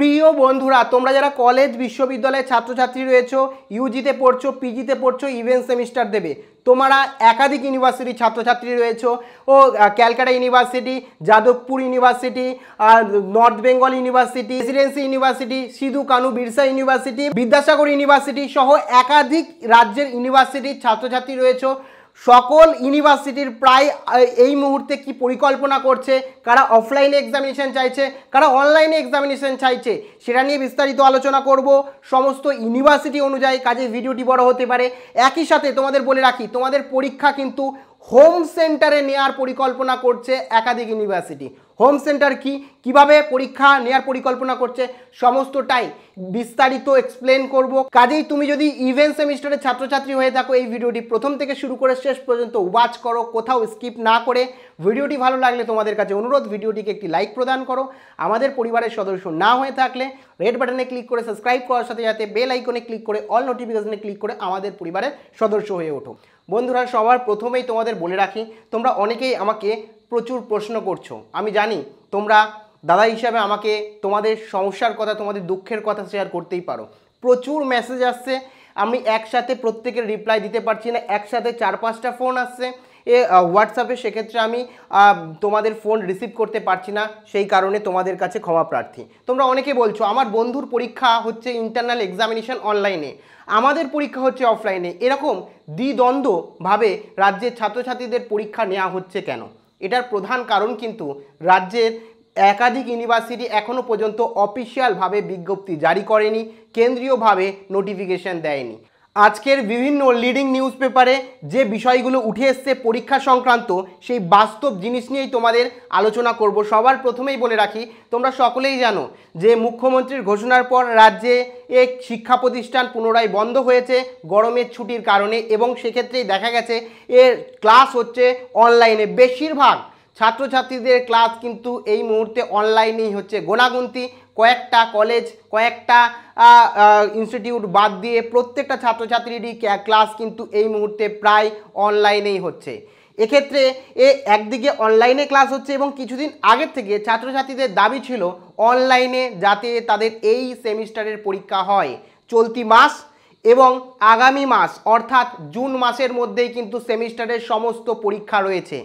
প্রিয় বন্ধুরা তোমরা যারা কলেজ বিশ্ববিদ্যালয়ের ছাত্রছাত্রী রয়েছে ইউজিতে পড়ছো পিজিতে পড়ছো ইভেন্ট সেমিস্টার দেবে তোমরা একাধিক ইউনিভার্সিটির ছাত্রছাত্রী রয়েছে ও ক্যালকাটা ইউনিভার্সিটি যাদবপুর ইউনিভার্সিটি আর north Bengal university presidency university Sidhu Kanu Birsa university Vidyasagar university সহ একাধিক রাজ্যের ইউনিভার্সিটির ছাত্রছাত্রী রয়েছে সকল ইউনিভার্সিটির প্রায় এই মুহূর্তে কি পরিকল্পনা করছে কারা অফলাইনে এক্সামিনেশন চাইছে কারা অনলাইনে এক্সামিনেশন চাইছে সেটা নিয়ে বিস্তারিত আলোচনা করব সমস্ত ইউনিভার্সিটি অনুযায়ী কাজে ভিডিওটি বড় হতে পারে একই সাথে তোমাদের বলে রাখি তোমাদের পরীক্ষা কিন্তু হোম সেন্টারে নেওয়ার পরিকল্পনা করছে একাধিক ইউনিভার্সিটি হোম সেন্টার কি কিভাবে পরীক্ষা নেয়ার পরিকল্পনা করছে সমস্তটাই বিস্তারিত এক্সপ্লেন করব কাজেই তুমি যদি ইভেন্ট সেমিস্টারের ছাত্রছাত্রী হয়ে থাকো এই ভিডিওটি প্রথম থেকে শুরু করে শেষ পর্যন্ত ওয়াচ করো কোথাও স্কিপ না করে ভিডিওটি ভালো লাগলে তোমাদের কাছে অনুরোধ ভিডিওটিকে একটি লাইক প্রদান করো আমাদের পরিবারের সদস্য না হয়ে থাকলে রেড বাটনে ক্লিক করে সাবস্ক্রাইব করার সাথে সাথে বেল আইকনে ক্লিক করে অল নোটিফিকেশনে ক্লিক করে আমাদের পরিবারের সদস্য হয়ে ওঠো বন্ধুরা সবার প্রথমেই তোমাদের বলে রাখি তোমরা অনেকেই আমাকে প্রচুর প্রশ্ন করছো আমি জানি তোমরা দাদা হিসাবে আমাকে তোমাদের সমস্যার কথা তোমাদের দুঃখের কথা শেয়ার করতেই পারো প্রচুর মেসেজ আসছে আমি একসাথে প্রত্যেকের রিপ্লাই দিতে পারছি না একসাথে চার পাঁচটা ফোন আসছে এ হোয়াটসঅ্যাপে সেক্ষেত্রে আমি তোমাদের ফোন রিসিভ করতে পারছি না সেই কারণে তোমাদের কাছে ক্ষমা প্রার্থী তোমরা অনেকে বলছো আমার বন্ধুর পরীক্ষা হচ্ছে ইন্টারনাল এক্সামিনেশন অনলাইনে আমাদের পরীক্ষা হচ্ছে অফলাইনে এরকম দ্বিদ্বন্দ্বভাবে রাজ্যের ছাত্রছাত্রীদের পরীক্ষা নেওয়া হচ্ছে কেন এটার প্রধান কারণ কিন্তু রাজ্যের একাধিক ইউনিভার্সিটি এখনও পর্যন্ত অফিসিয়ালভাবে বিজ্ঞপ্তি জারি করেনি কেন্দ্রীয়ভাবে নোটিফিকেশান দেয়নি আজকের বিভিন্ন লিডিং নিউজ পেপারে যে বিষয়গুলো উঠে এসছে পরীক্ষা সংক্রান্ত সেই বাস্তব জিনিস নিয়েই তোমাদের আলোচনা করব সবার প্রথমেই বলে রাখি তোমরা সকলেই জানো যে মুখ্যমন্ত্রীর ঘোষণার পর রাজ্যে এক শিক্ষা প্রতিষ্ঠান পুনরায় বন্ধ হয়েছে গরমের ছুটির কারণে এবং সেক্ষেত্রেই দেখা গেছে এর ক্লাস হচ্ছে অনলাইনে বেশিরভাগ ছাত্রছাত্রীদের ক্লাস কিন্তু এই মুহূর্তে অনলাইনেই হচ্ছে গোনাগুন্তি কয়েকটা কলেজ কয়েকটা ইনস্টিটিউট বাদ দিয়ে প্রত্যেকটা ছাত্রছাত্রীরই ক্লাস কিন্তু এই মুহূর্তে প্রায় অনলাইনেই হচ্ছে এক্ষেত্রে এ একদিকে অনলাইনে ক্লাস হচ্ছে এবং কিছুদিন আগের থেকে ছাত্রছাত্রীদের দাবি ছিল অনলাইনে যাতে তাদের এই সেমিস্টারের পরীক্ষা হয় চলতি মাস এবং আগামী মাস অর্থাৎ জুন মাসের মধ্যেই কিন্তু সেমিস্টারের সমস্ত পরীক্ষা রয়েছে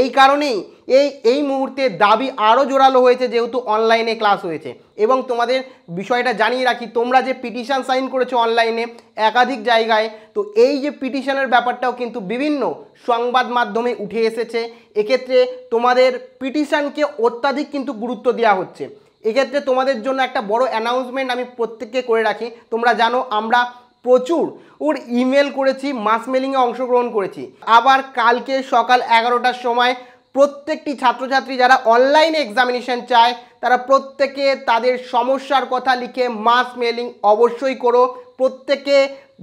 এই কারণেই এই এই মুহূর্তে দাবি আরও জোরালো হয়েছে যেহেতু অনলাইনে ক্লাস হয়েছে এবং তোমাদের বিষয়টা জানিয়ে রাখি তোমরা যে পিটিশান সাইন করেছো অনলাইনে একাধিক জায়গায় তো এই যে পিটিশানের ব্যাপারটাও কিন্তু বিভিন্ন সংবাদ মাধ্যমে উঠে এসেছে এক্ষেত্রে তোমাদের পিটিশানকে অত্যাধিক কিন্তু গুরুত্ব দেওয়া হচ্ছে এক্ষেত্রে তোমাদের জন্য একটা বড় অ্যানাউন্সমেন্ট আমি প্রত্যেককে করে রাখি তোমরা জানো আমরা প্রচুর ওর ইমেল করেছি মাস মেলিংয়ে অংশগ্রহণ করেছি আবার কালকে সকাল এগারোটার সময় প্রত্যেকটি ছাত্রছাত্রী যারা অনলাইনে এক্সামিনেশন চায় তারা প্রত্যেকে তাদের সমস্যার কথা লিখে মাস মেলিং অবশ্যই করো প্রত্যেকে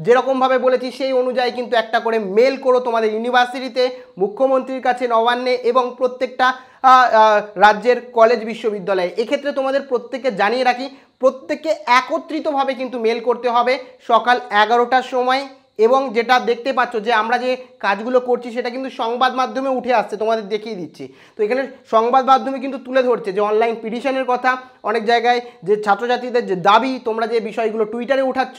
যেরকমভাবে বলেছি সেই অনুযায়ী কিন্তু একটা করে মেল করো তোমাদের ইউনিভার্সিটিতে মুখ্যমন্ত্রীর কাছে নবান্নে এবং প্রত্যেকটা রাজ্যের কলেজ বিশ্ববিদ্যালয়ে এক্ষেত্রে তোমাদের প্রত্যেককে জানিয়ে রাখি প্রত্যেককে একত্রিতভাবে কিন্তু মেল করতে হবে সকাল এগারোটার সময় এবং যেটা দেখতে পাচ্ছ যে আমরা যে কাজগুলো করছি সেটা কিন্তু সংবাদ মাধ্যমে উঠে আসছে তোমাদের দেখিয়ে দিচ্ছি তো এখানে সংবাদ মাধ্যমে কিন্তু তুলে ধরছে যে অনলাইন পিটিশনের কথা অনেক জায়গায় যে ছাত্রছাত্রীদের যে দাবি তোমরা যে বিষয়গুলো টুইটারে উঠাচ্ছ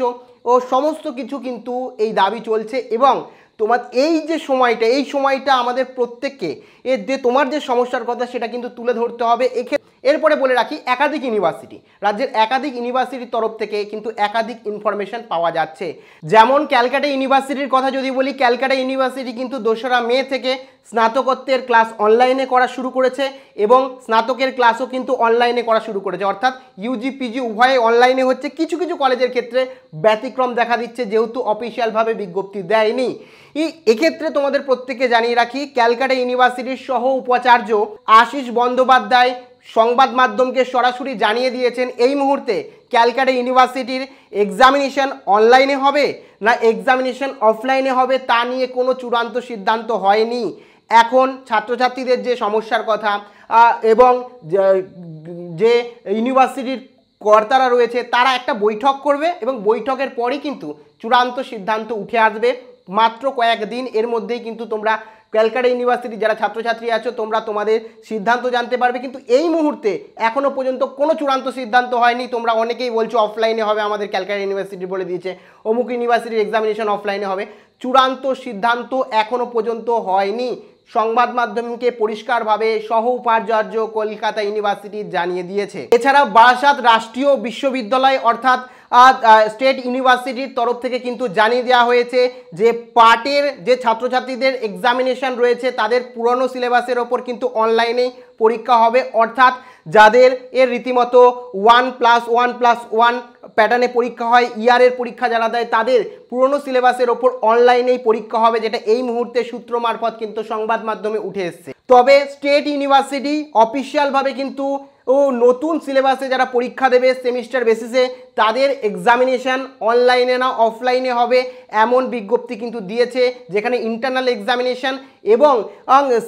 ও সমস্ত কিছু কিন্তু এই দাবি চলছে এবং তোমার এই যে সময়টা এই সময়টা আমাদের প্রত্যেককে এর যে তোমার যে সমস্যার কথা সেটা কিন্তু তুলে ধরতে হবে এক্ষেত্রে এরপরে বলে রাখি একাধিক ইউনিভার্সিটি রাজ্যের একাধিক ইউনিভার্সিটির তরফ থেকে কিন্তু একাধিক ইনফরমেশন পাওয়া যাচ্ছে যেমন ক্যালকাটা ইউনিভার্সিটির কথা যদি বলি ক্যালকাটা ইউনিভার্সিটি কিন্তু দোসরা মে থেকে স্নাতকত্বের ক্লাস অনলাইনে করা শুরু করেছে এবং স্নাতকের ক্লাসও কিন্তু অনলাইনে করা শুরু করেছে অর্থাৎ ইউজি পিজি উভয়ে অনলাইনে হচ্ছে কিছু কিছু কলেজের ক্ষেত্রে ব্যতিক্রম দেখা দিচ্ছে যেহেতু অফিসিয়ালভাবে বিজ্ঞপ্তি দেয়নি এক্ষেত্রে তোমাদের প্রত্যেককে জানিয়ে রাখি ক্যালকাটা ইউনিভার্সিটির সহ উপাচার্য আশিস বন্দ্যোপাধ্যায় সংবাদ মাধ্যমকে সরাসরি জানিয়ে দিয়েছেন এই মুহূর্তে ক্যালকাটা ইউনিভার্সিটির এক্সামিনেশন অনলাইনে হবে না এক্সামিনেশন অফলাইনে হবে তা নিয়ে কোনো চূড়ান্ত সিদ্ধান্ত হয়নি এখন ছাত্রছাত্রীদের যে সমস্যার কথা এবং যে ইউনিভার্সিটির কর্তারা রয়েছে তারা একটা বৈঠক করবে এবং বৈঠকের পরই কিন্তু চূড়ান্ত সিদ্ধান্ত উঠে আসবে মাত্র কয়েক দিন এর মধ্যেই কিন্তু তোমরা ক্যালকাটা ইউনিভার্সিটি যারা ছাত্রছাত্রী আছো তোমরা তোমাদের সিদ্ধান্ত জানতে পারবে কিন্তু এই মুহূর্তে এখনও পর্যন্ত কোনো চূড়ান্ত সিদ্ধান্ত হয়নি তোমরা অনেকেই বলছো অফলাইনে হবে আমাদের ক্যালকাটা ইউনিভার্সিটি বলে দিয়েছে অমুক ইউনিভার্সিটির এক্সামিনেশন অফলাইনে হবে চূড়ান্ত সিদ্ধান্ত এখনও পর্যন্ত হয়নি সংবাদ মাধ্যমকে পরিষ্কারভাবে সহ উপাচার্য কলকাতা ইউনিভার্সিটি জানিয়ে দিয়েছে এছাড়া বারাসাত রাষ্ট্রীয় বিশ্ববিদ্যালয় অর্থাৎ স্টেট ইউনিভার্সিটির তরফ থেকে কিন্তু জানিয়ে দেওয়া হয়েছে যে পার্টের যে ছাত্রছাত্রীদের এক্সামিনেশন রয়েছে তাদের পুরনো সিলেবাসের ওপর কিন্তু অনলাইনেই পরীক্ষা হবে অর্থাৎ যাদের এর রীতিমতো one plus one plus one প্যাটার্নে পরীক্ষা হয় ইয়ারের পরীক্ষা যারা দেয় তাদের পুরনো সিলেবাসের ওপর অনলাইনেই পরীক্ষা হবে যেটা এই মুহূর্তে সূত্র মারফত কিন্তু সংবাদ মাধ্যমে উঠে এসছে তবে স্টেট ইউনিভার্সিটি অফিসিয়ালভাবে কিন্তু ও নতুন সিলেবাসে যারা পরীক্ষা দেবে সেমিস্টার বেসিসে তাদের এক্সামিনেশান অনলাইনে না অফলাইনে হবে এমন বিজ্ঞপ্তি কিন্তু দিয়েছে যেখানে ইন্টারনাল এক্সামিনেশান এবং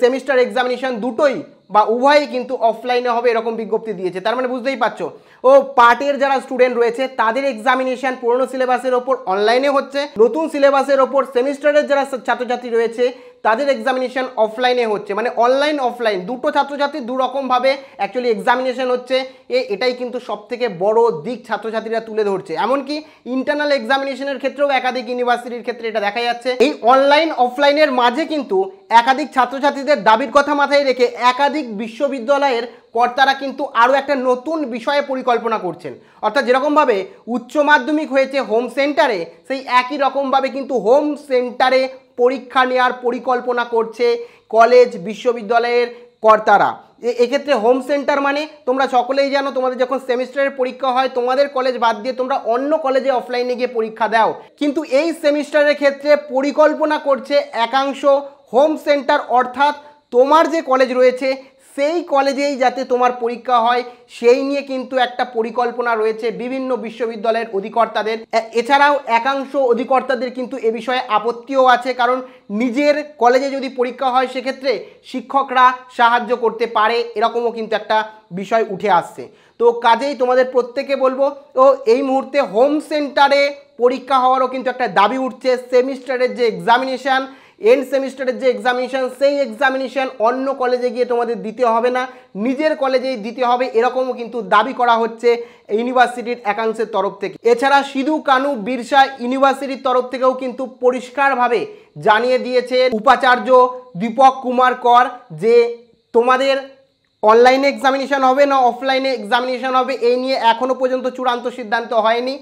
সেমিস্টার এক্সামিনেশান দুটোই বা উভয়ই কিন্তু অফলাইনে হবে এরকম বিজ্ঞপ্তি দিয়েছে তার মানে বুঝতেই পারছো ও পার্টের যারা স্টুডেন্ট রয়েছে তাদের এক্সামিনেশন পুরনো সিলেবাসের ওপর অনলাইনে হচ্ছে নতুন সিলেবাসের ওপর সেমিস্টারের যারা ছাত্রছাত্রী রয়েছে তাদের এক্সামিনেশান অফলাইনে হচ্ছে মানে অনলাইন অফলাইন দুটো ছাত্রছাত্রী দুরকমভাবে অ্যাকচুয়ালি এক্সামিনেশান হচ্ছে এ এটাই কিন্তু সবথেকে বড় দিক ছাত্রছাত্রীরা তুলে ধরছে এমনকি ইন্টারনাল এক্সামিনেশনের ক্ষেত্রেও একাধিক ইউনিভার্সিটির ক্ষেত্রে এটা দেখা যাচ্ছে এই অনলাইন অফলাইনের মাঝে কিন্তু একাধিক ছাত্রছাত্রীদের দাবির কথা মাথায় রেখে একাধিক বিশ্ববিদ্যালয়ের কর্তারা কিন্তু আরও একটা নতুন বিষয়ে পরিকল্পনা করছেন অর্থাৎ যেরকমভাবে উচ্চ মাধ্যমিক হয়েছে হোম সেন্টারে সেই একই রকমভাবে কিন্তু হোম সেন্টারে পরীক্ষা নেওয়ার পরিকল্পনা করছে কলেজ বিশ্ববিদ্যালয়ের কর্তারা এক্ষেত্রে হোম সেন্টার মানে তোমরা সকলেই জানো তোমাদের যখন সেমিস্টারের পরীক্ষা হয় তোমাদের কলেজ বাদ দিয়ে তোমরা অন্য কলেজে অফলাইনে গিয়ে পরীক্ষা দাও কিন্তু এই সেমিস্টারের ক্ষেত্রে পরিকল্পনা করছে একাংশ হোম সেন্টার অর্থাৎ তোমার যে কলেজ রয়েছে সেই কলেজেই যাতে তোমার পরীক্ষা হয় সেই নিয়ে কিন্তু একটা পরিকল্পনা রয়েছে বিভিন্ন বিশ্ববিদ্যালয়ের অধিকর্তাদের এছাড়াও একাংশ অধিকর্তাদের কিন্তু এ বিষয়ে আপত্তিও আছে কারণ নিজের কলেজে যদি পরীক্ষা হয় সেক্ষেত্রে শিক্ষকরা সাহায্য করতে পারে এরকমও কিন্তু একটা বিষয় উঠে আসছে তো কাজেই তোমাদের প্রত্যেকে বলবো ও এই মুহূর্তে হোম সেন্টারে পরীক্ষা হওয়ারও কিন্তু একটা দাবি উঠছে সেমিস্টারের যে এক্সামিনেশান এন্ড সেমিস্টারের যে এক্সামিনেশান সেই এক্সামিনেশান অন্য কলেজে গিয়ে তোমাদের দিতে হবে না নিজের কলেজেই দিতে হবে এরকমও কিন্তু দাবি করা হচ্ছে ইউনিভার্সিটির একাংশের তরফ থেকে এছাড়া সিধু কানু বিরসা ইউনিভার্সিটির তরফ থেকেও কিন্তু পরিষ্কারভাবে জানিয়ে দিয়েছে উপাচার্য দীপক কুমার কর যে তোমাদের অনলাইনে এক্সামিনেশান হবে না অফলাইনে এক্সামিনেশান হবে এই নিয়ে এখনও পর্যন্ত চূড়ান্ত সিদ্ধান্ত হয়নি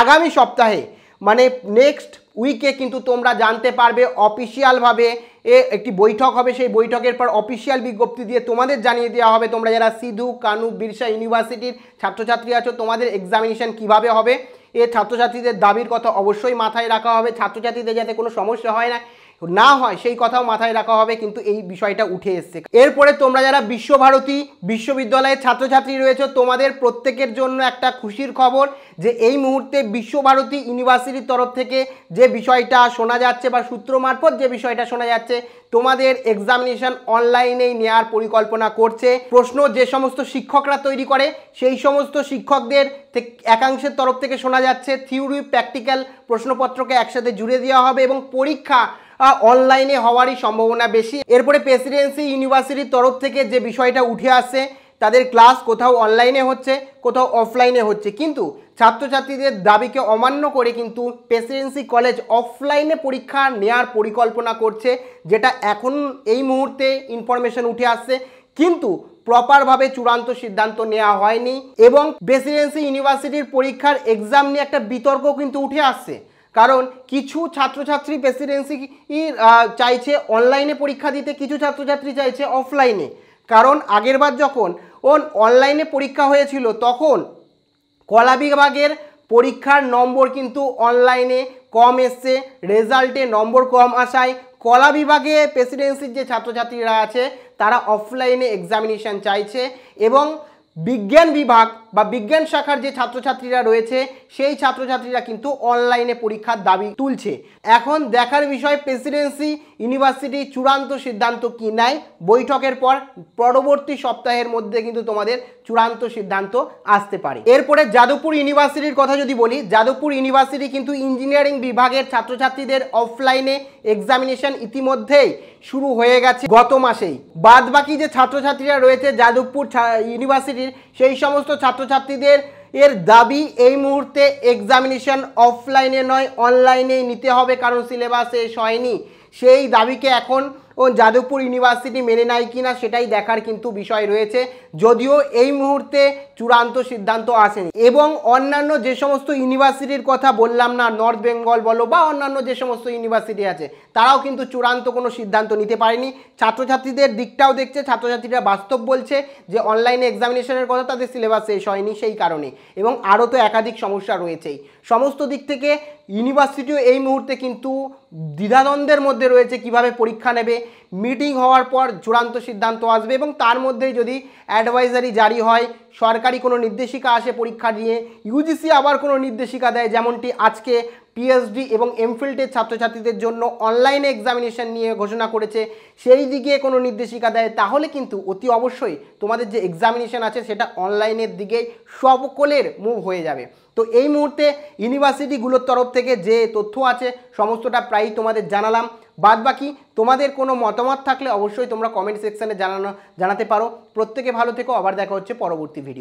আগামী সপ্তাহে মানে নেক্সট উইকে কিন্তু তোমরা জানতে পারবে অফিসিয়ালভাবে এ একটি বৈঠক হবে সেই বৈঠকের পর অফিসিয়াল বিজ্ঞপ্তি দিয়ে তোমাদের জানিয়ে দেওয়া হবে তোমরা যারা সিধু কানু বিরসা ইউনিভার্সিটির ছাত্রছাত্রী আছো তোমাদের এক্সামিনেশান কিভাবে হবে এ ছাত্রছাত্রীদের দাবির কথা অবশ্যই মাথায় রাখা হবে ছাত্রছাত্রীদের যাতে কোনো সমস্যা হয় না না হয় সেই কথাও মাথায় রাখা হবে কিন্তু এই বিষয়টা উঠে এসছে এরপরে তোমরা যারা বিশ্বভারতী বিশ্ববিদ্যালয়ের ছাত্রছাত্রী রয়েছে তোমাদের প্রত্যেকের জন্য একটা খুশির খবর যে এই মুহূর্তে বিশ্বভারতী ইউনিভার্সিটির তরফ থেকে যে বিষয়টা শোনা যাচ্ছে বা সূত্র মারফত যে বিষয়টা শোনা যাচ্ছে তোমাদের এক্সামিনেশন অনলাইনেই নেওয়ার পরিকল্পনা করছে প্রশ্ন যে সমস্ত শিক্ষকরা তৈরি করে সেই সমস্ত শিক্ষকদের একাংশের তরফ থেকে শোনা যাচ্ছে থিওরি প্র্যাকটিক্যাল প্রশ্নপত্রকে একসাথে জুড়ে দেওয়া হবে এবং পরীক্ষা অনলাইনে হওয়ারই সম্ভাবনা বেশি এরপরে প্রেসিডেন্সি ইউনিভার্সিটির তরফ থেকে যে বিষয়টা উঠে আসছে তাদের ক্লাস কোথাও অনলাইনে হচ্ছে কোথাও অফলাইনে হচ্ছে কিন্তু ছাত্রছাত্রীদের দাবিকে অমান্য করে কিন্তু প্রেসিডেন্সি কলেজ অফলাইনে পরীক্ষা নেয়ার পরিকল্পনা করছে যেটা এখন এই মুহূর্তে ইনফরমেশন উঠে আসছে কিন্তু প্রপারভাবে চূড়ান্ত সিদ্ধান্ত নেওয়া হয়নি এবং প্রেসিডেন্সি ইউনিভার্সিটির পরীক্ষার এক্সাম নিয়ে একটা বিতর্ক কিন্তু উঠে আসছে কারণ কিছু ছাত্রছাত্রী প্রেসিডেন্সি চাইছে অনলাইনে পরীক্ষা দিতে কিছু ছাত্রছাত্রী চাইছে অফলাইনে কারণ আগেরবার যখন ওন অনলাইনে পরীক্ষা হয়েছিল তখন কলা বিভাগের পরীক্ষার নম্বর কিন্তু অনলাইনে কম এসছে রেজাল্টে নম্বর কম আসায় কলা বিভাগে প্রেসিডেন্সির যে ছাত্রছাত্রীরা আছে তারা অফলাইনে এক্সামিনেশান চাইছে এবং বিজ্ঞান বিভাগ বা বিজ্ঞান শাখার যে ছাত্রছাত্রীরা রয়েছে সেই ছাত্রছাত্রীরা কিন্তু অনলাইনে পরীক্ষার দাবি তুলছে এখন দেখার বিষয় প্রেসিডেন্সি ইউনিভার্সিটি চূড়ান্ত সিদ্ধান্ত কি নেয় বৈঠকের পর পরবর্তী সপ্তাহের মধ্যে কিন্তু তোমাদের চূড়ান্ত সিদ্ধান্ত আসতে পারে এরপরে যাদবপুর ইউনিভার্সিটির কথা যদি বলি যাদবপুর ইউনিভার্সিটি কিন্তু ইঞ্জিনিয়ারিং বিভাগের ছাত্রছাত্রীদের অফলাইনে এক্সামিনেশন ইতিমধ্যেই শুরু হয়ে গেছে গত মাসেই বাদ বাকি যে ছাত্রছাত্রীরা রয়েছে যাদবপুর ইউনিভার্সিটির সেই সমস্ত ছাত্রছাত্রীদের এর দাবি এই মুহূর্তে এক্সামিনেশন অফলাইনে নয় অনলাইনেই নিতে হবে কারণ সিলেবাস শেষ হয়নি সেই দাবিকে এখন ও যাদবপুর ইউনিভার্সিটি মেনে নেয় কি না সেটাই দেখার কিন্তু বিষয় রয়েছে যদিও এই মুহূর্তে চূড়ান্ত সিদ্ধান্ত আসেনি এবং অন্যান্য যে সমস্ত ইউনিভার্সিটির কথা বললাম না নর্থ বেঙ্গল বলো বা অন্যান্য যে সমস্ত ইউনিভার্সিটি আছে তারাও কিন্তু চূড়ান্ত কোনো সিদ্ধান্ত নিতে পারেনি ছাত্রছাত্রীদের দিকটাও দেখছে ছাত্রছাত্রীরা বাস্তব বলছে যে অনলাইনে এক্সামিনেশনের কথা তাদের সিলেবাস শেষ হয়নি সেই কারণে এবং আরও তো একাধিক সমস্যা রয়েছেই সমস্ত দিক থেকে ইউনিভার্সিটিও এই মুহূর্তে কিন্তু দ্বিধাদ্বন্দ্বের মধ্যে রয়েছে কিভাবে পরীক্ষা নেবে মিটিং হওয়ার পর চূড়ান্ত সিদ্ধান্ত আসবে এবং তার মধ্যেই যদি অ্যাডভাইজারি জারি হয় সরকারি কোনো নির্দেশিকা আসে পরীক্ষা নিয়ে ইউজিসি আবার কোনো নির্দেশিকা দেয় যেমনটি আজকে পিএইচডি এবং এমফিল্ডের ছাত্রছাত্রীদের জন্য অনলাইনে এক্সামিনেশান নিয়ে ঘোষণা করেছে সেই দিকে কোনো নির্দেশিকা দেয় তাহলে কিন্তু অতি অবশ্যই তোমাদের যে এক্সামিনেশান আছে সেটা অনলাইনের দিকে সকলের মুভ হয়ে যাবে তো এই মুহূর্তে ইউনিভার্সিটিগুলোর তরফ থেকে যে তথ্য আছে সমস্তটা প্রায় তোমাদের জানালাম বাদ বাকি তোমাদের কোনো মতামত থাকলে অবশ্যই তোমরা কমেন্ট সেকশানে জানানো জানাতে পারো প্রত্যেকে ভালো থেকো আবার দেখা হচ্ছে পরবর্তী ভিডিও